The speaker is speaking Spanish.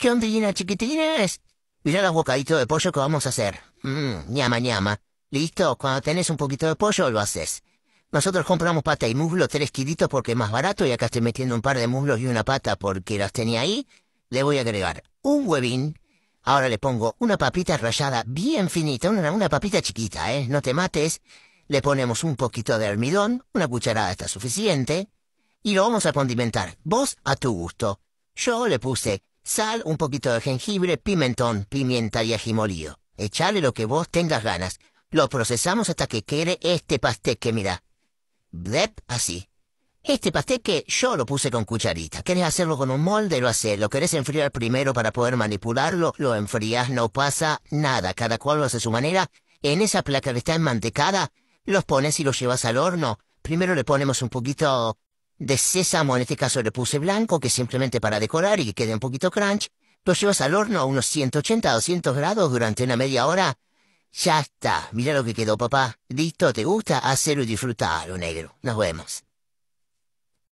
¿Qué onda, chiquitines? Mirá el bocaditos de pollo que vamos a hacer. Mmm, ñama, ñama. Listo, cuando tenés un poquito de pollo lo haces. Nosotros compramos pata y muslo tres kilitos porque es más barato y acá estoy metiendo un par de muslos y una pata porque las tenía ahí. Le voy a agregar un huevín. Ahora le pongo una papita rallada bien finita, una, una papita chiquita, ¿eh? No te mates. Le ponemos un poquito de almidón, una cucharada está suficiente. Y lo vamos a condimentar, vos a tu gusto. Yo le puse Sal, un poquito de jengibre, pimentón, pimienta y ají molido. Echale lo que vos tengas ganas. Lo procesamos hasta que quede este pasteque, mira. Blep, así. Este pasteque yo lo puse con cucharita. ¿Querés hacerlo con un molde? Lo haces. ¿Lo querés enfriar primero para poder manipularlo? Lo enfrías, no pasa nada. Cada cual lo hace a su manera. En esa placa que está enmantecada, los pones y los llevas al horno. Primero le ponemos un poquito de sésamo, en este caso le puse blanco, que simplemente para decorar y que quede un poquito crunch, lo llevas al horno a unos 180 200 grados durante una media hora. Ya está, mira lo que quedó papá. Listo, ¿te gusta? Hacerlo y disfrutarlo, negro. Nos vemos.